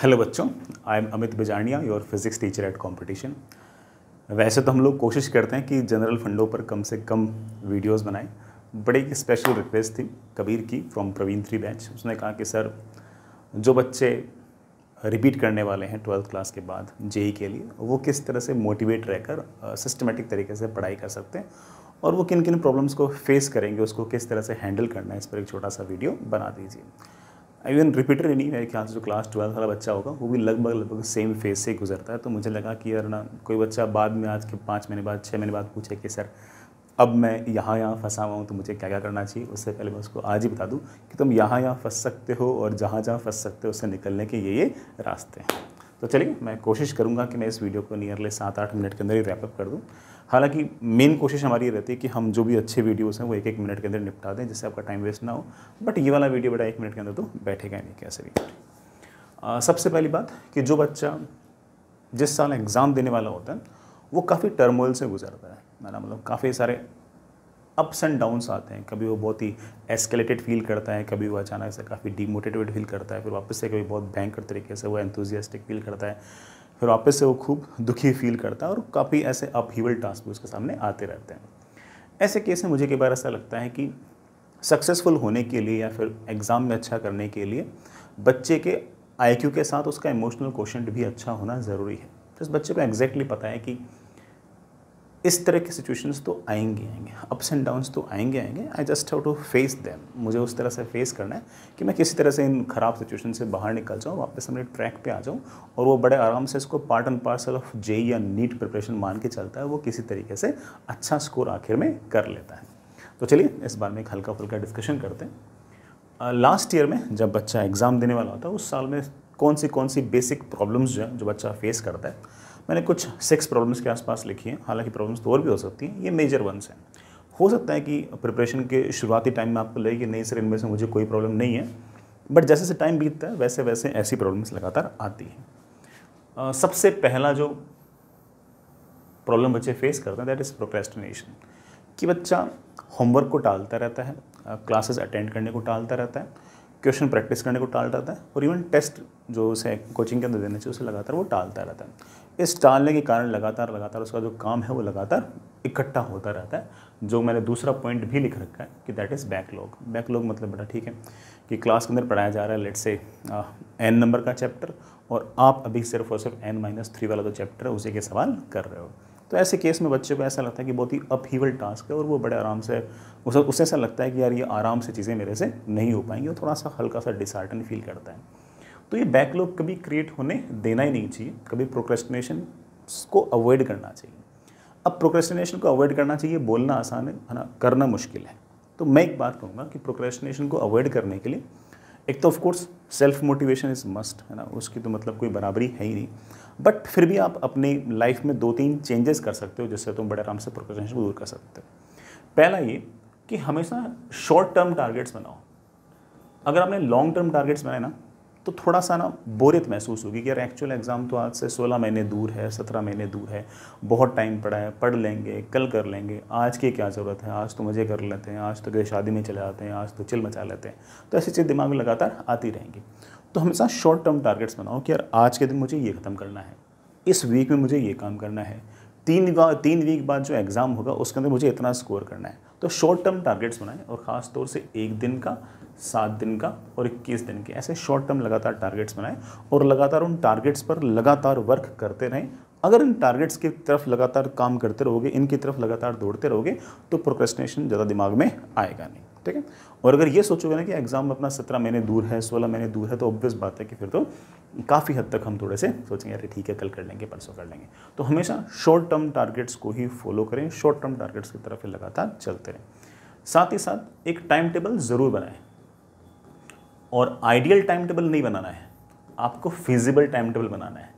hello बच्चों I am Amit Bijania your physics teacher at competition वैसे तो हम लोग कोशिश करते हैं कि जनरल फंडों पर कम से कम वीडियोस बनाएं बड़े एक स्पेशल रिक्वेस्ट थी कबीर की फ्रॉम प्रवीण थ्री बैच उसने कहा कि सर जो बच्चे रिपीट करने वाले हैं ट्वेल्थ क्लास के बाद जेई के लिए वो किस तरह से मोटिवेट रहकर सिस्टमेटिक तरीके से पढ़ाई कर सकते हैं और वो किन किन प्रॉब्लम्स को फेस करेंगे उसको किस तरह से हैंडल करना है इस पर एक छोटा सा वीडियो बना दीजिए इवन रिपीटर नहीं मेरे ख्याल से जो क्लास ट्वेल्थ वाला बच्चा होगा वो भी लगभग लगभग सेम फेज से गुजरता है तो मुझे लगा कि यार ना कोई बच्चा बाद में आज के पाँच महीने बाद छः महीने बाद पूछे कि सर अब मैं यहाँ यहाँ फंसा हुआ हूँ तो मुझे क्या क्या करना चाहिए उससे पहले मैं उसको आज ही बता दूँ कि तुम यहाँ यहाँ फंस सकते हो और जहाँ जहाँ फंस सकते हो उससे निकलने के ये ये रास्ते हैं तो चलिए मैं कोशिश करूँगा कि मैं इस वीडियो को नियरली सात आठ मिनट के अंदर ही रैपअप कर दूँ हालांकि मेन कोशिश हमारी ये रहती है कि हम जो भी अच्छे वीडियोस हैं वो एक एक मिनट के अंदर निपटा दें जिससे आपका टाइम वेस्ट ना हो बट ये वाला वीडियो बेटा एक मिनट के अंदर तो बैठेगा नहीं कैसे भी आ, सबसे पहली बात कि जो बच्चा जिस साल एग्ज़ाम देने वाला होता है वो काफ़ी टर्मोइल से गुजरता है मतलब काफ़ी सारे अप्स एंड डाउन्स आते हैं कभी वो बहुत ही एस्केलेटेड फील करता है कभी वो अचानक से काफ़ी डीमोटिवेटेड फील करता है फिर वापस से कभी बहुत भयंकर तरीके से वो एंथुजियास्टिक फील करता है फिर वापस से वो खूब दुखी फील करता है और काफ़ी ऐसे अपहीवल टास्क भी उसके सामने आते रहते हैं ऐसे केस में मुझे कई बार ऐसा लगता है कि सक्सेसफुल होने के लिए या फिर एग्ज़ाम में अच्छा करने के लिए बच्चे के आई के साथ उसका इमोशनल क्वेश्चन भी अच्छा होना ज़रूरी है तो इस बच्चे को एग्जैक्टली पता है कि इस तरह के सिचुएशंस तो आएंगे आएंगे अप्स एंड डाउन्स तो आएंगे आएंगे I just have to face them मुझे उस तरह से फेस करना है कि मैं किसी तरह से इन ख़राब सिचुएशन से बाहर निकल जाऊँ वापस अपने ट्रैक पे आ जाऊँ और वो बड़े आराम से इसको part and parcel of JEE या नीट प्रिपरेशन मान के चलता है वो किसी तरीके से अच्छा स्कोर आखिर में कर लेता है तो चलिए इस बारे में एक हल्का फुल्का डिस्कशन करते हैं लास्ट ईयर में जब बच्चा एग्ज़ाम देने वाला होता है उस साल में कौन सी कौन सी बेसिक प्रॉब्लम्स जो है जो बच्चा फेस करता है मैंने कुछ सिक्स प्रॉब्लम्स के आसपास लिखी हैं हालांकि प्रॉब्लम्स तो और भी हो सकती हैं ये मेजर वंस हैं हो सकता है कि प्रिपरेशन के शुरुआती टाइम में आपको लगे कि नहीं सर इनमें से मुझे कोई प्रॉब्लम नहीं है बट जैसे जैसे टाइम बीतता है वैसे वैसे ऐसी प्रॉब्लम्स लगातार आती हैं सबसे पहला जो प्रॉब्लम बच्चे फेस करते हैं दैट इज़ प्रोक्रेस्टिनेशन कि बच्चा होमवर्क को टालता रहता है क्लासेस अटेंड करने को टालता रहता है क्वेश्चन प्रैक्टिस करने को टालता रहता है और इवन टेस्ट जो उसे कोचिंग के अंदर देना चाहिए उसे लगातार वो टालता रहता है इस टालने के कारण लगातार लगातार उसका जो काम है वो लगातार इकट्ठा होता रहता है जो मैंने दूसरा पॉइंट भी लिख रखा है कि दैट इज़ बैकलॉग बैकलॉग मतलब बेटा ठीक है कि क्लास के अंदर पढ़ाया जा रहा है लेट से एन नंबर का चैप्टर और आप अभी सिर्फ और सिर्फ एन माइनस थ्री वाला जो चैप्टर है उसी के सवाल कर रहे हो तो ऐसे केस में बच्चे को ऐसा लगता है कि बहुत ही अपहीवल टास्क है और वो बड़े आराम से उसे ऐसा लगता है कि यार ये आराम से चीज़ें मेरे से नहीं हो पाएंगी और थोड़ा सा हल्का सा डिसार्टन फील करता है तो ये बैकलॉग कभी क्रिएट होने देना ही नहीं चाहिए कभी प्रोक्रेस्टिनेशन को अवॉइड करना चाहिए अब प्रोक्रेस्टिनेशन को अवॉइड करना चाहिए बोलना आसान है ना करना मुश्किल है तो मैं एक बात कहूँगा कि प्रोक्रेस्टिनेशन को अवॉइड करने के लिए एक तो of course self motivation is must है ना उसकी तो मतलब कोई बराबरी है ही नहीं बट फिर भी आप अपने लाइफ में दो तीन चेंजेस कर सकते हो जिससे तुम बड़े आराम से प्रोक्रेस्टिनेशन को दूर कर सकते हो पहला ये कि हमेशा शॉर्ट टर्म टारगेट्स बनाओ अगर आपने लॉन्ग टर्म टारगेट्स बनाए ना तो थोड़ा सा ना बोरियत महसूस होगी कि यार एक्चुअल एग्ज़ाम तो आज से 16 महीने दूर है 17 महीने दूर है बहुत टाइम पड़ा है पढ़ लेंगे कल कर लेंगे आज की क्या ज़रूरत है आज तो मज़े कर लेते हैं आज तो गए शादी में चले जाते हैं आज तो चिल मचा लेते हैं तो ऐसी चीज़ दिमाग में लगातार आती रहेंगी तो हमेशा शॉर्ट टर्म टारगेट्स बनाओ कि यार आज के दिन मुझे ये ख़त्म करना है इस वीक में मुझे ये काम करना है तीन तीन वीक बाद जो एग्ज़ाम होगा उसके अंदर मुझे इतना स्कोर करना है तो शॉर्ट टर्म टारगेट्स बनाएं और ख़ास तौर से एक दिन का सात दिन का और इक्कीस दिन के ऐसे शॉर्ट टर्म लगातार टारगेट्स बनाएं और लगातार उन टारगेट्स पर लगातार वर्क करते रहें अगर इन टारगेट्स की तरफ लगातार काम करते रहोगे इनकी तरफ लगातार दौड़ते रहोगे तो प्रोक्रेस्टिनेशन ज़्यादा दिमाग में आएगा नहीं ठीक है और अगर ये सोचोगे ना कि एग्ज़ाम अपना सत्रह महीने दूर है सोलह महीने दूर है तो ऑब्वियस बात है कि फिर तो काफ़ी हद तक हम थोड़े से सोचेंगे अरे ठीक है कल कर लेंगे परसों कर लेंगे तो हमेशा शॉर्ट टर्म टारगेट्स को ही फॉलो करें शॉर्ट टर्म टारगेट्स की तरफ लगातार चलते रहें साथ ही साथ एक टाइम टेबल ज़रूर बनाएं और आइडियल टाइम टेबल नहीं बनाना है आपको फिजिबल टाइम टेबल बनाना है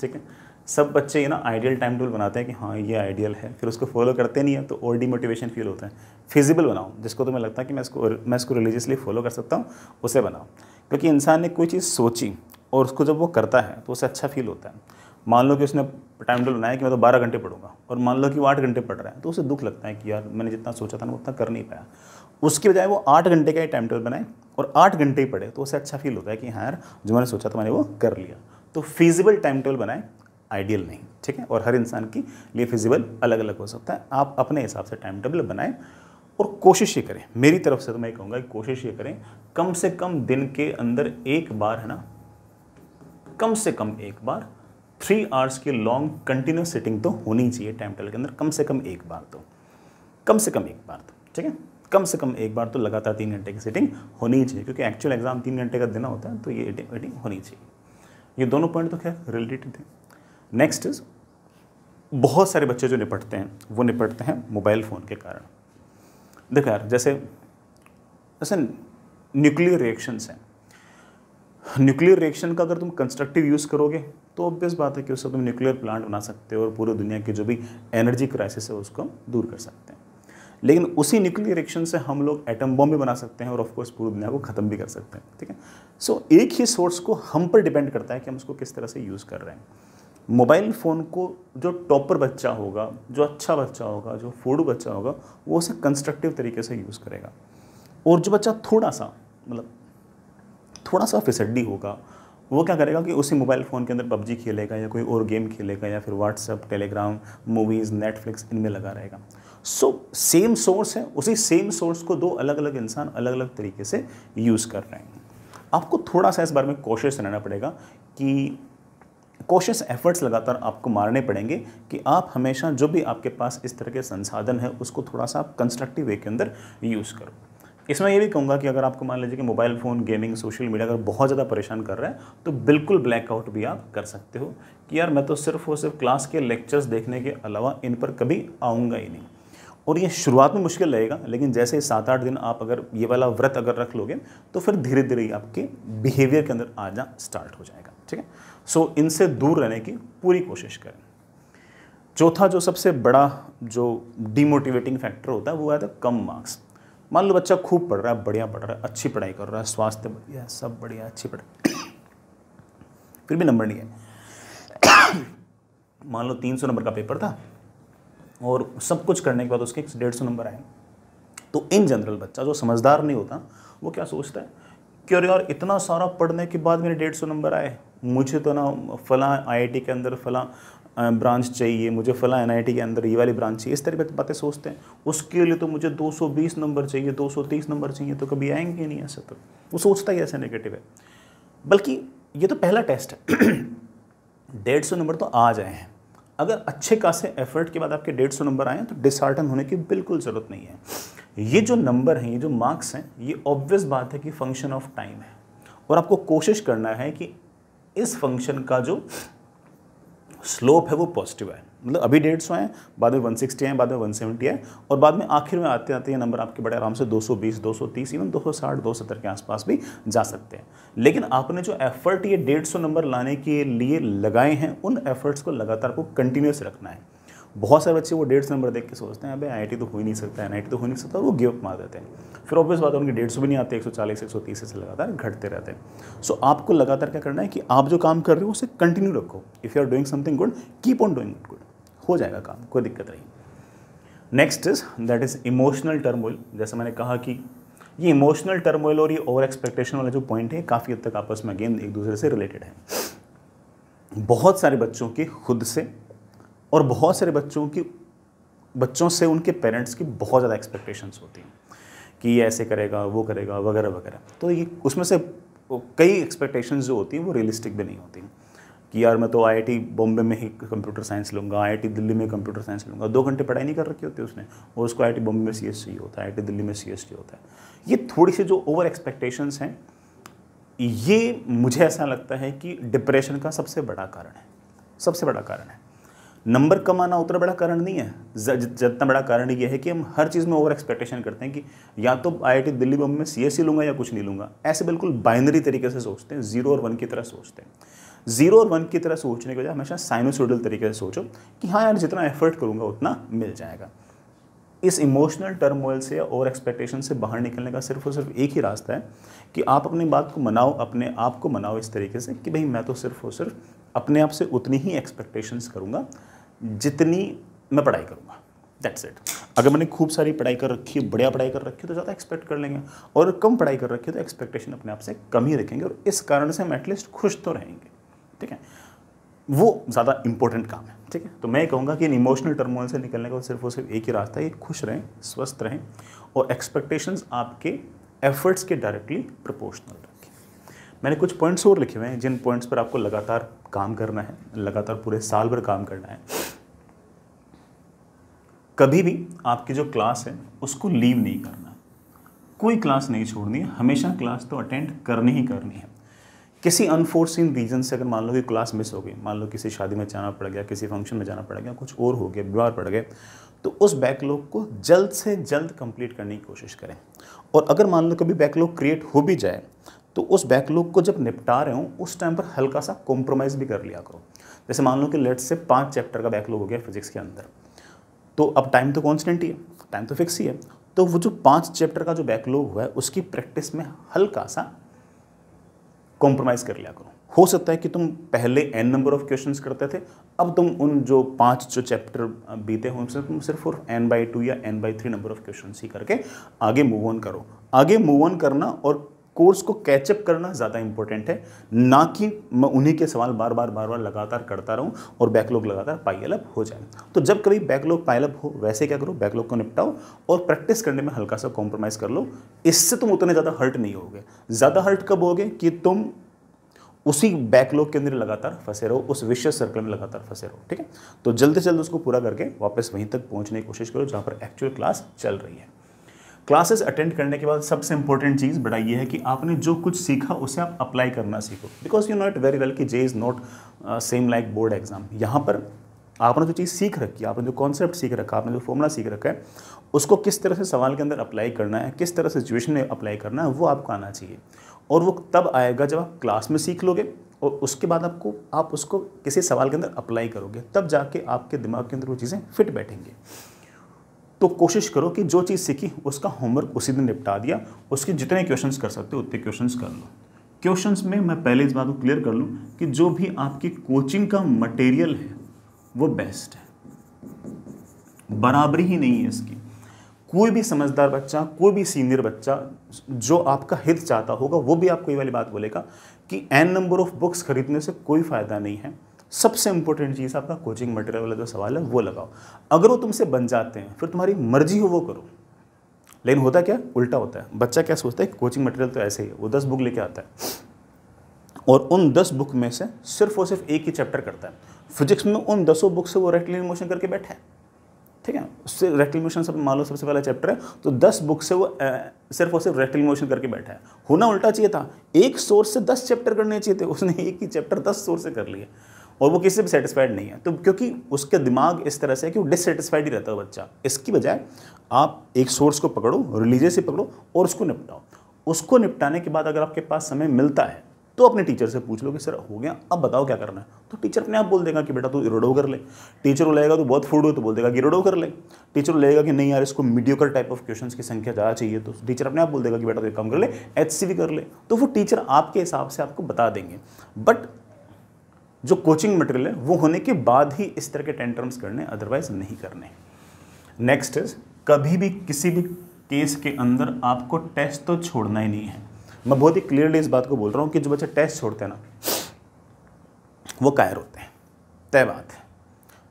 ठीक है सब बच्चे ये ना आइडियल टाइम टेबल बनाते हैं कि हाँ ये आइडियल है फिर उसको फॉलो करते नहीं है तो और डिमोटिवेशन फील होता है फिजिबल बनाओ जिसको तो मैं लगता है कि मैं इसको मैं इसको रिलीजियसली फॉलो कर सकता हूँ उसे बनाओ क्योंकि इंसान ने कोई चीज़ सोची और उसको जब वो करता है तो उसे अच्छा फील होता है मान लो कि उसने टाइम टेबल बनाया कि मैं तो बारह घंटे पढ़ूंगा और मान लो कि वो आठ घंटे पढ़ रहा है तो उसे दुख लगता है कि यार मैंने जितना सोचा था ना उतना कर नहीं पाया उसके बजाय वो आठ घंटे का ही टाइम टेबल बनाए और आठ घंटे ही पढ़े तो उसे अच्छा फील होता है कि हाँ यार जो मैंने सोचा था मैंने वो कर लिया तो फिजिबल टाइम टेबल बनाए आइडियल नहीं ठीक है और हर इंसान के लिए फिजिबल अलग अलग हो सकता है आप अपने हिसाब से टाइम टेबल बनाएं और कोशिश ये करें मेरी तरफ से तो मैं कहूँगा कि कोशिश ये करें कम से कम दिन के अंदर एक बार है ना कम से कम एक बार थ्री आवर्स की लॉन्ग कंटिन्यूस सिटिंग तो होनी चाहिए टाइम टेबल के अंदर कम से कम एक बार तो कम से कम एक बार तो ठीक है कम से कम एक बार तो लगातार तीन घंटे की सेटिंग होनी चाहिए क्योंकि एक्चुअल एग्ज़ाम तीन घंटे का देना होता है तो ये वेटिंग होनी चाहिए ये दोनों पॉइंट तो खैर रिलेटेड थे नेक्स्ट इज बहुत सारे बच्चे जो निपटते हैं वो निपटते हैं मोबाइल फ़ोन के कारण देखो यार जैसे जैसे न्यूक्लियर रिएक्शंस हैं न्यूक्लियर रिएक्शन का अगर तुम कंस्ट्रक्टिव यूज़ करोगे तो ऑब्वियस बात है कि उससे तुम न्यूक्लियर प्लांट बना सकते हो और पूरी दुनिया की जो भी एनर्जी क्राइसिस है उसको दूर कर सकते हैं लेकिन उसी न्यूक्लियर रिएक्शन से हम लोग एटम बॉम्ब भी बना सकते हैं और ऑफकोर्स पूरी दुनिया को ख़त्म भी कर सकते हैं ठीक है सो so, एक ही सोर्स को हम पर डिपेंड करता है कि हम उसको किस तरह से यूज़ कर रहे हैं मोबाइल फ़ोन को जो टॉपर बच्चा होगा जो अच्छा बच्चा होगा जो फोड़ू बच्चा होगा वो उसे कंस्ट्रक्टिव तरीके से यूज़ करेगा और जो बच्चा थोड़ा सा मतलब थोड़ा सा फिसड्डी होगा वो क्या करेगा कि उसी मोबाइल फ़ोन के अंदर पबजी खेलेगा या कोई और गेम खेलेगा या फिर व्हाट्सअप टेलीग्राम मूवीज़ नेटफ्लिक्स इनमें लगा रहेगा सो सेम सोर्स है उसी सेम सोर्स को दो अलग अलग इंसान अलग अलग तरीके से यूज़ कर रहे हैं आपको थोड़ा सा इस बारे में कोशिश रहना पड़ेगा कि कोशिश एफर्ट्स लगातार आपको मारने पड़ेंगे कि आप हमेशा जो भी आपके पास इस तरह के संसाधन है उसको थोड़ा सा आप कंस्ट्रक्टिव वे के अंदर यूज़ करो इसमें ये भी कहूँगा कि अगर आपको मान लीजिए कि mobile phone gaming social media अगर बहुत ज़्यादा परेशान कर रहा है तो बिल्कुल ब्लैकआउट भी आप कर सकते हो कि यार मैं तो सिर्फ और सिर्फ क्लास के लेक्चर्स देखने के अलावा इन पर कभी आऊँगा ही नहीं और ये शुरुआत में मुश्किल लगेगा लेकिन जैसे ही सात आठ दिन आप अगर ये वाला व्रत अगर रख लोगे तो फिर धीरे धीरे आपके बिहेवियर के अंदर जा स्टार्ट हो जाएगा ठीक है सो इनसे दूर रहने की पूरी कोशिश करें चौथा जो सबसे बड़ा जो डीमोटिवेटिंग फैक्टर होता है वो आता है कम मार्क्स मान लो बच्चा खूब पढ़ रहा है बढ़िया पढ़ रहा है अच्छी पढ़ाई कर रहा है स्वास्थ्य बढ़िया है सब बढ़िया अच्छी पढ़ाई फिर भी नंबर नहीं है मान लो तीन सौ नंबर का पेपर था और सब कुछ करने के बाद उसके डेढ़ सौ नंबर आए तो इन जनरल बच्चा जो समझदार नहीं होता वो क्या सोचता है कि अरे यार इतना सारा पढ़ने के बाद मेरे डेढ़ सौ नंबर आए मुझे तो ना फला आईआईटी के अंदर फला ब्रांच चाहिए मुझे फला एन के अंदर ये वाली ब्रांच चाहिए इस तरह की बातें सोचते हैं उसके लिए तो मुझे 220 नंबर चाहिए 230 नंबर चाहिए तो कभी आएंगे नहीं ऐसा तो वो सोचता ही ऐसा नेगेटिव है बल्कि ये तो पहला टेस्ट है डेढ़ सौ नंबर तो आ जाए हैं अगर अच्छे खासे एफर्ट के बाद आपके डेढ़ सौ नंबर आए तो डिसहार्टन होने की बिल्कुल ज़रूरत नहीं है ये जो नंबर हैं ये जो मार्क्स हैं ये ऑब्वियस बात है कि फंक्शन ऑफ टाइम है और आपको कोशिश करना है कि इस फंक्शन का जो स्लोप है वो पॉजिटिव है मतलब अभी डेढ़ सौ है बाद में 160 है बाद में 170 है और बाद में आखिर में आते आते ये नंबर आपके बड़े आराम से 220, 230 इवन 260, 270 के आसपास भी जा सकते हैं लेकिन आपने जो एफर्ट ये डेढ़ सौ नंबर लाने के लिए लगाए हैं उन एफर्ट्स को लगातार को कंटिन्यूस रखना है बहुत सारे बच्चे वो डेढ़ नंबर देख के सोचते हैं अब आई तो हो ही नहीं सकता एन तो हो नहीं सकता वो गिव अप मार देते हैं फिर ऑब्वियस बात है उनके डेढ़ सौ भी नहीं आते एक सौ चालीस एक सौ तीस से लगातार घटते रहते हैं सो so, आपको लगातार क्या करना है कि आप जो काम कर रहे हो उसे कंटिन्यू रखो if you are doing something good keep on doing good हो जाएगा काम कोई दिक्कत नहीं next is that is emotional turmoil जैसे मैंने कहा कि ये इमोशनल टर्मोइल और ये ओवर एक्सपेक्टेशन वाला जो पॉइंट है काफ़ी हद तक आपस में अगेन एक दूसरे से रिलेटेड है बहुत सारे बच्चों के खुद से और बहुत सारे बच्चों की बच्चों से उनके पेरेंट्स की बहुत ज़्यादा एक्सपेक्टेशंस होती हैं कि ये ऐसे करेगा वो करेगा वगैरह वगैरह तो ये उसमें से कई एक्सपेक्टेशंस जो होती हैं वो रियलिस्टिक भी नहीं होती कि यार मैं तो आईआईटी बॉम्बे में ही कंप्यूटर साइंस लूँगा आईआईटी दिल्ली में कंप्यूटर साइंस लूँगा दो घंटे पढ़ाई नहीं कर रखी होती उसने और उसको आई बॉम्बे में सी होता है आई दिल्ली में सी होता है ये थोड़ी सी जो ओवर एक्सपेक्टेशंस हैं ये मुझे ऐसा लगता है कि डिप्रेशन का सबसे बड़ा कारण है सबसे बड़ा कारण है नंबर कम आना उतना बड़ा कारण नहीं है जितना बड़ा कारण यह है कि हम हर चीज़ में ओवर एक्सपेक्टेशन करते हैं कि या तो आईआईटी दिल्ली बम में सीएससी e लूँगा या कुछ नहीं लूँगा ऐसे बिल्कुल बाइनरी तरीके से सोचते हैं जीरो और वन की तरह सोचते हैं जीरो और वन की तरह सोचने के बजाय हमेशा साइनोसोडल तरीके से सोचो कि हाँ यार जितना एफर्ट करूँगा उतना मिल जाएगा इस इमोशनल टर्मोइल से और एक्सपेक्टेशन से बाहर निकलने का सिर्फ और सिर्फ एक ही रास्ता है कि आप अपनी बात को मनाओ अपने आप को मनाओ इस तरीके से कि भाई मैं तो सिर्फ और सिर्फ अपने आप से उतनी ही एक्सपेक्टेशंस करूँगा जितनी मैं पढ़ाई करूँगा दैट्स इट अगर मैंने खूब सारी पढ़ाई कर रखी है बढ़िया पढ़ाई कर रखी है तो ज़्यादा एक्सपेक्ट कर लेंगे और कम पढ़ाई कर रखी है तो एक्सपेक्टेशन अपने आप से कम ही रखेंगे और इस कारण से हम एटलीस्ट खुश तो रहेंगे ठीक है वो ज़्यादा इंपॉर्टेंट काम है ठीक है तो मैं कहूँगा कि इन इमोशनल टर्मोल से निकलने का सिर्फ और सिर्फ एक ही रास्ता है कि खुश रहें स्वस्थ रहें और एक्सपेक्टेशंस आपके एफर्ट्स के डायरेक्टली प्रपोर्शनल मैंने कुछ पॉइंट्स और लिखे हुए हैं जिन पॉइंट्स पर आपको लगातार काम करना है लगातार पूरे साल भर काम करना है कभी भी आपकी जो क्लास है उसको लीव नहीं करना कोई क्लास नहीं छोड़नी है हमेशा क्लास तो अटेंड करनी ही करनी है किसी अनफोर्सिन रीजन से अगर मान लो कि क्लास मिस हो गई मान लो किसी शादी में जाना पड़ गया किसी फंक्शन में जाना पड़ गया कुछ और हो गया बीमार पड़ गए तो उस बैकलॉग को जल्द से जल्द कंप्लीट करने की कोशिश करें और अगर मान लो कभी बैकलॉग क्रिएट हो भी जाए तो उस बैकलॉग को जब निपटा रहे हो उस टाइम पर हल्का सा कॉम्प्रोमाइज़ भी कर लिया करो जैसे मान लो कि लेट से पाँच चैप्टर का बैकलॉग हो गया फिजिक्स के अंदर तो अब टाइम तो कॉन्स्टेंट ही है टाइम तो फिक्स ही है तो वो जो पाँच चैप्टर का जो बैकलॉग हुआ है उसकी प्रैक्टिस में हल्का सा कॉम्प्रोमाइज़ कर लिया करो हो सकता है कि तुम पहले एन नंबर ऑफ क्वेश्चन करते थे अब तुम उन जो पांच जो चैप्टर बीते हो उनसे तुम सिर्फ और एन बाई टू या N by three number of question ही करके आगे मूव ऑन करो आगे मूव ऑन करना और कोर्स को कैचअप करना ज़्यादा इंपॉर्टेंट है ना कि मैं उन्हीं के सवाल बार बार बार बार लगातार करता रहूँ और बैकलॉग लगातार पाइलअप हो जाए तो जब कभी बैकलॉग पाइलअप हो वैसे क्या करो बैकलॉग को निपटाओ और प्रैक्टिस करने में हल्का सा कॉम्प्रोमाइज़ कर लो इससे तुम उतने ज़्यादा हर्ट नहीं होगे ज़्यादा हर्ट कब होगे कि तुम उसी बैकलॉग के अंदर लगातार फंसे रहो उस विश्व सर्कल में लगातार फंसे रहो ठीक है तो जल्द से जल्द उसको पूरा करके वापस वहीं तक पहुंचने की कोशिश करो जहाँ पर एक्चुअल क्लास चल रही है क्लासेस अटेंड करने के बाद सबसे इंपॉर्टेंट चीज़ बड़ा ये है कि आपने जो कुछ सीखा उसे आप अप्लाई करना सीखो because you not very well कि J is not same like board exam यहाँ पर आपने जो चीज़ सीख रखी आपने जो कॉन्सेप्ट सीख रखा आपने जो फॉर्मूला सीख रखा है उसको किस तरह से सवाल के अंदर अप्लाई करना है किस तरह से सिचुएशन में अप्लाई करना है वो आपको आना चाहिए और वो तब आएगा जब आप क्लास में सीख लोगे और उसके बाद आपको आप उसको किसी सवाल के अंदर अप्लाई करोगे तब जाके आपके दिमाग के अंदर वो चीज़ें फिट बैठेंगे तो कोशिश करो कि जो चीज़ सीखी उसका होमवर्क उसी दिन निपटा दिया उसके जितने क्वेश्चंस कर सकते हो उतने क्वेश्चंस कर लो क्वेश्चंस में मैं पहले इस बात को क्लियर कर लूँ कि जो भी आपकी कोचिंग का मटेरियल है वो बेस्ट है बराबरी ही नहीं है इसकी कोई भी समझदार बच्चा कोई भी सीनियर बच्चा जो आपका हित चाहता होगा वो भी आपको ये वाली बात बोलेगा कि एन नंबर ऑफ बुक्स खरीदने से कोई फ़ायदा नहीं है सबसे इंपॉर्टेंट चीज़ आपका कोचिंग मटेरियल वाला जो सवाल है वो लगाओ अगर वो तुमसे बन जाते हैं फिर तुम्हारी मर्जी हो वो करो लेकिन होता क्या उल्टा होता है बच्चा क्या सोचता है कोचिंग मटेरियल तो ऐसे ही है वो दस बुक लेके आता है और उन दस बुक में से सिर्फ और सिर्फ एक ही चैप्टर करता है फिजिक्स में उन दसों बुक से वो रेक्टिलिन मोशन करके बैठा है ठीक है उससे रेक्टिल मोशन सब मान लो सबसे पहला चैप्टर है तो दस बुक से वो ए, सिर्फ और सिर्फ रेक्टिल मोशन करके बैठा है होना उल्टा चाहिए था एक सोर्स से दस चैप्टर करने चाहिए थे उसने एक ही चैप्टर दस सोर्स से कर लिया और वो किसी भी सेटिस्फाइड नहीं है तो क्योंकि उसका दिमाग इस तरह से है कि वो डिससेटिस्फाइड ही रहता है बच्चा इसकी बजाय आप एक सोर्स को पकड़ो रिलीजियस ही पकड़ो और उसको निपटाओ उसको निपटाने के बाद अगर आपके पास समय मिलता है तो अपने टीचर से पूछ लो कि सर हो गया अब बताओ क्या करना है तो टीचर अपने आप बोल देगा कि बेटा तू इरोडो कर ले टीचर को तो बहुत फूड हो तो बोल देगा कि इरोडो कर ले टीचर लेगा कि नहीं यार इसको मीडियोकर टाइप ऑफ क्वेश्चंस की संख्या ज़्यादा चाहिए तो टीचर अपने आप बोल देगा कि बेटा तो एक काम कर ले एच कर ले तो वो टीचर आपके हिसाब से आपको बता देंगे बट जो कोचिंग मटेरियल है वो होने के बाद ही इस तरह के टेंटर्म्स करने अदरवाइज नहीं करने नेक्स्ट इज कभी भी किसी भी केस के अंदर आपको टेस्ट तो छोड़ना ही नहीं है मैं बहुत ही क्लियरली इस बात को बोल रहा हूँ कि जो बच्चे टेस्ट छोड़ते हैं ना वो कायर होते हैं तय बात है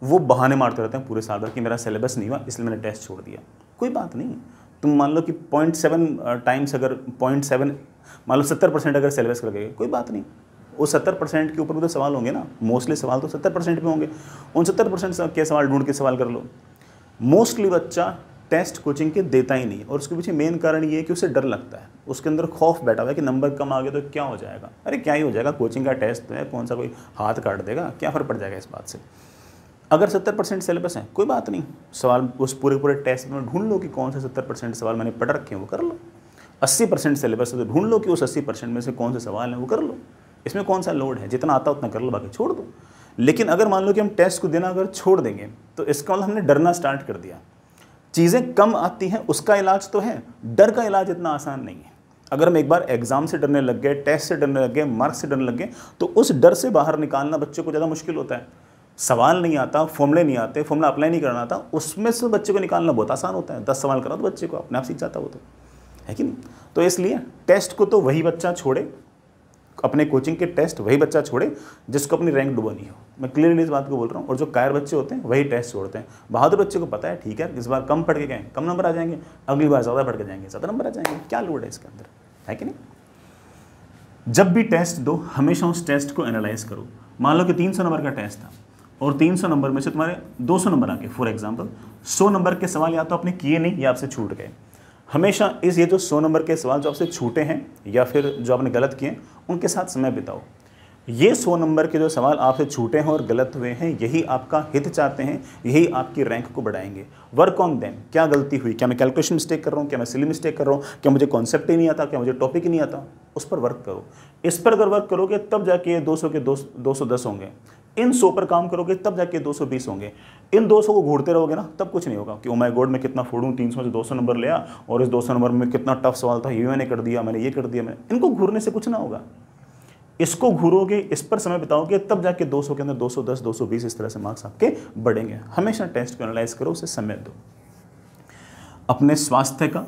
वो बहाने मारते रहते हैं पूरे साल भर कि मेरा सिलेबस नहीं हुआ इसलिए मैंने टेस्ट छोड़ दिया कोई बात नहीं तुम मान लो कि पॉइंट सेवन टाइम्स अगर पॉइंट सेवन मान लो सत्तर परसेंट अगर सिलेबस कर गए कोई बात नहीं वो सत्तर परसेंट के ऊपर भी तो सवाल होंगे ना मोस्टली सवाल तो सत्तर परसेंट पर होंगे उन सत्तर परसेंट के सवाल ढूंढ के सवाल कर लो मोस्टली बच्चा टेस्ट कोचिंग के देता ही नहीं और उसके पीछे मेन कारण ये है कि उसे डर लगता है उसके अंदर खौफ बैठा हुआ है कि नंबर कम आ गया तो क्या हो जाएगा अरे क्या ही हो जाएगा कोचिंग का टेस्ट तो है कौन सा कोई हाथ काट देगा क्या फ़र्क पड़ जाएगा इस बात से अगर सत्तर परसेंट सिलेबस है कोई बात नहीं सवाल उस पूरे पूरे टेस्ट में ढूंढ लो कि कौन से सत्तर परसेंट सवाल मैंने पढ़ रखे हैं वो कर लो अस्सी परसेंट सिलेबस है तो ढूंढ लो कि उस अस्सी परसेंट में से कौन से सवाल हैं वो कर लो इसमें कौन सा लोड है जितना आता उतना कर लो बाकी छोड़ दो लेकिन अगर मान लो कि हम टेस्ट को देना अगर छोड़ देंगे तो इसका मतलब हमने डरना स्टार्ट कर दिया चीज़ें कम आती हैं उसका इलाज तो है डर का इलाज इतना आसान नहीं है अगर हम एक बार एग्ज़ाम से डरने लग गए टेस्ट से डरने लग गए मार्क्स से डरने लग गए तो उस डर से बाहर निकालना बच्चों को ज़्यादा मुश्किल होता है सवाल नहीं आता फॉर्मले नहीं आते फॉर्मला अप्लाई नहीं करना आता उसमें से बच्चे को निकालना बहुत आसान होता है दस सवाल करा तो बच्चे को अपने आप सीख जाता वो तो है कि नहीं तो इसलिए टेस्ट को तो वही बच्चा छोड़े अपने कोचिंग के टेस्ट वही बच्चा छोड़े जिसको अपनी रैंक डुबानी हो मैं क्लियरली इस बात को बोल रहा हूँ और जो कायर बच्चे होते हैं वही टेस्ट छोड़ते हैं बहादुर बच्चे को पता है ठीक है इस बार कम पढ़ के गए कम नंबर आ जाएंगे अगली बार ज़्यादा पढ़ के जाएंगे ज़्यादा नंबर आ जाएंगे क्या लोड है इसके अंदर है कि नहीं जब भी टेस्ट दो हमेशा उस टेस्ट को एनालाइज करो मान लो कि तीन नंबर का टेस्ट था और 300 नंबर में से तुम्हारे 200 नंबर आ गए फॉर एग्जाम्पल 100 नंबर के सवाल या तो आपने किए नहीं या आपसे छूट गए हमेशा इस ये जो सौ नंबर के सवाल जो आपसे छूटे हैं या फिर जो आपने गलत किए उनके साथ समय बिताओ ये सौ नंबर के जो सवाल आपसे छूटे हैं और गलत हुए हैं यही आपका हित चाहते हैं यही आपकी रैंक को बढ़ाएंगे वर्क ऑन देम क्या गलती हुई क्या मैं कैलकुलेशन मिस्टेक कर रहा हूँ क्या मैं सिली मिस्टेक कर रहा हूँ क्या मुझे कॉन्सेप्ट ही नहीं आता क्या मुझे टॉपिक ही नहीं आता उस पर वर्क करो इस पर अगर वर्क करोगे तब जाके ये दो सौ के दो सौ दस होंगे इन सौ पर काम करोगे तब जाके 220 होंगे इन 200 को घूरते रहोगे ना तब कुछ नहीं होगा कि ओमाई गोड में कितना फोड़ूँ 300 से 200 नंबर लिया और इस 200 नंबर में कितना टफ सवाल था ये मैंने कर दिया मैंने ये कर दिया मैंने इनको घूरने से कुछ ना होगा इसको घूरोगे इस पर समय बिताओगे तब जाके 200 के अंदर सौ बीस इस तरह से मार्क्स आपके बढ़ेंगे हमेशा टेस्ट को एनालाइज करो उसे समय दो अपने स्वास्थ्य का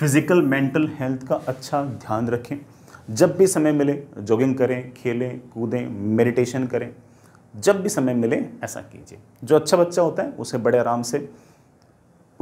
फिजिकल मेंटल हेल्थ का अच्छा ध्यान रखें जब भी समय मिले जॉगिंग करें खेलें कूदें मेडिटेशन करें जब भी समय मिले ऐसा कीजिए जो अच्छा बच्चा होता है उसे बड़े आराम से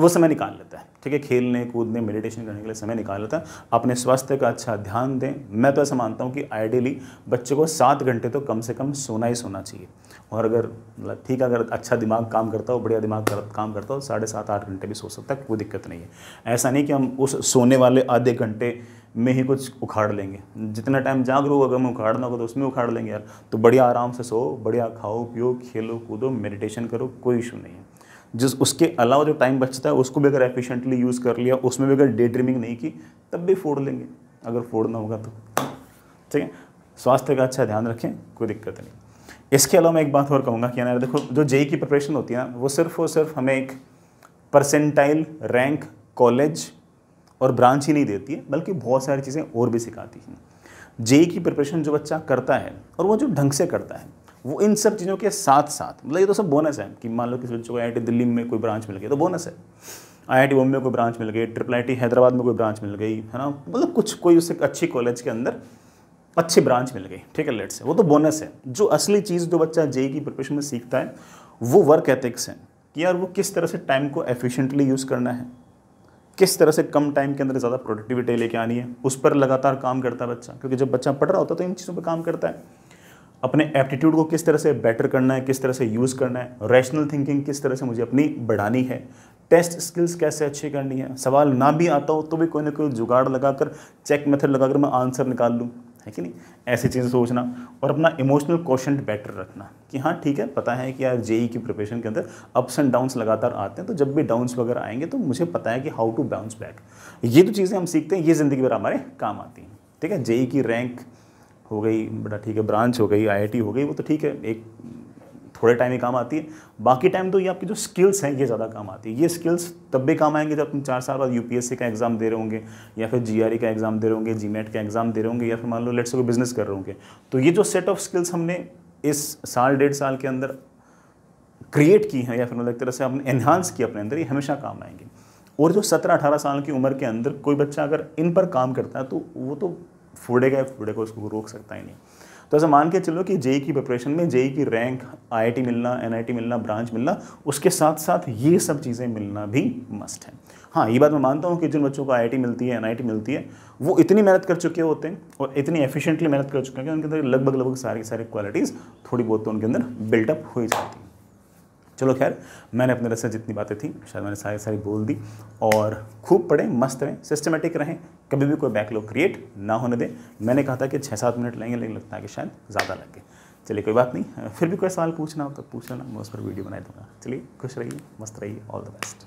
वो समय निकाल लेता है ठीक है खेलने कूदने मेडिटेशन करने के लिए समय निकाल लेता है अपने स्वास्थ्य का अच्छा ध्यान दें मैं तो ऐसा मानता हूँ कि आइडियली बच्चे को सात घंटे तो कम से कम सोना ही सोना चाहिए और अगर मतलब ठीक है अगर अच्छा दिमाग काम करता हो बढ़िया दिमाग कर, काम करता हो साढ़े सात आठ घंटे भी सो सकता है कोई दिक्कत नहीं है ऐसा नहीं कि हम उस सोने वाले आधे घंटे में ही कुछ उखाड़ लेंगे जितना टाइम जाग रो अगर हमें उखाड़ना होगा तो उसमें उखाड़ लेंगे यार तो बढ़िया आराम से सो बढ़िया खाओ पियो खेलो कूदो मेडिटेशन करो कोई इशू नहीं है जिस उसके अलावा जो टाइम बचता है उसको भी अगर एफिशिएंटली यूज़ कर लिया उसमें भी अगर डे ड्रीमिंग नहीं की तब भी फोड़ लेंगे अगर फोड़ना होगा तो ठीक है स्वास्थ्य का अच्छा ध्यान रखें कोई दिक्कत नहीं इसके अलावा मैं एक बात और कहूँगा कि यार देखो जो जेई e e की प्रिपरेशन होती है ना वो सिर्फ और सिर्फ हमें एक परसेंटाइल रैंक कॉलेज और ब्रांच ही नहीं देती है बल्कि बहुत सारी चीज़ें और भी सिखाती हैं जेई e की प्रिपरेशन जो बच्चा करता है और वो जो ढंग से करता है वो इन सब चीज़ों के साथ साथ मतलब ये तो सब बोनस है कि मान लो किसी बच्चों को आई आई दिल्ली में कोई ब्रांच तो मिल गई तो बोनस है आई बॉम्बे में कोई ब्रांच मिल गई ट्रिपल आई हैदराबाद में कोई ब्रांच मिल गई है ना मतलब कुछ कोई उससे अच्छी कॉलेज के अंदर अच्छी ब्रांच मिल गई ठीक है लेट से वो तो बोनस है जो असली चीज़ जो बच्चा जेई e e की प्रिपरेशन में सीखता है वो वर्क एथिक्स है कि यार वो किस तरह से टाइम को एफिशिएंटली यूज़ करना है किस तरह से कम टाइम के अंदर ज़्यादा प्रोडक्टिविटी लेके आनी है उस पर लगातार काम करता है बच्चा क्योंकि जब बच्चा पढ़ रहा होता है तो इन चीज़ों पर काम करता है अपने एप्टीट्यूड को किस तरह से बेटर करना है किस तरह से यूज़ करना है रैशनल थिंकिंग किस तरह से मुझे अपनी बढ़ानी है टेस्ट स्किल्स कैसे अच्छी करनी है सवाल ना भी आता हो तो भी कोई ना कोई जुगाड़ लगाकर चेक मेथड लगाकर मैं आंसर निकाल लूँ है कि नहीं ऐसी चीज़ें सोचना और अपना इमोशनल क्वेश्चन बेटर रखना कि हाँ ठीक है पता है कि यार जेई e की प्रिपरेशन के अंदर अप्स एंड डाउन्स लगातार आते हैं तो जब भी डाउन्स वगैरह आएंगे तो मुझे पता है कि हाउ टू बाउंस बैक ये तो चीज़ें हम सीखते हैं ये ज़िंदगी भर हमारे काम आती हैं ठीक है जेई e की रैंक हो गई बड़ा ठीक है ब्रांच हो गई आईआईटी हो गई वो तो ठीक है एक थोड़े टाइम ही काम आती है बाकी टाइम तो ये आपकी जो स्किल्स हैं ये ज़्यादा काम आती है ये स्किल्स तब भी काम आएंगे जब तुम चार साल बाद यूपीएससी का एग्ज़ाम दे रहे होंगे या फिर जीआरई e का एग्ज़ाम दे रहे होंगे जीमेट का एग्ज़ाम दे रहे होंगे या फिर मान लो लेट्स को बिजनेस कर रहे होंगे तो ये जो सेट ऑफ स्किल्स हमने इस साल डेढ़ साल के अंदर क्रिएट की हैं या फिर मतलब एक तरह से हमने एनहांस किया अपने अंदर ये हमेशा काम आएंगे और जो सत्रह अठारह साल की उम्र के अंदर कोई बच्चा अगर इन पर काम करता है तो वो तो फूडेगा फूडेगा उसको रोक सकता ही नहीं तो ऐसा मान के चलो कि जेई की प्रिपरेशन में जेई की रैंक आईआईटी मिलना एनआईटी मिलना ब्रांच मिलना उसके साथ साथ ये सब चीज़ें मिलना भी मस्ट है हाँ ये बात मैं मानता हूँ कि जिन बच्चों को आई मिलती है एन मिलती है वो इतनी मेहनत कर चुके होते हैं और इतनी एफिशिएंटली मेहनत कर चुके हैं कि उनके अंदर लगभग लगभग सारी सारी क्वालिटीज़ थोड़ी बहुत तो उनके अंदर बिल्टअप हो ही जाती है चलो खैर मैंने अपने रस्से जितनी बातें थी शायद मैंने सारी सारी बोल दी और खूब पढ़ें मस्त रहें सिस्टमेटिक रहें कभी भी कोई बैकलॉग क्रिएट ना होने दें मैंने कहा था कि छः सात मिनट लेंगे लेकिन लगता है कि शायद ज़्यादा लग गए चलिए कोई बात नहीं फिर भी कोई सवाल पूछना हो तो पूछ लेना मैं उस पर वीडियो बनाए दूंगा चलिए खुश रहिए मस्त रहिए ऑल द बेस्ट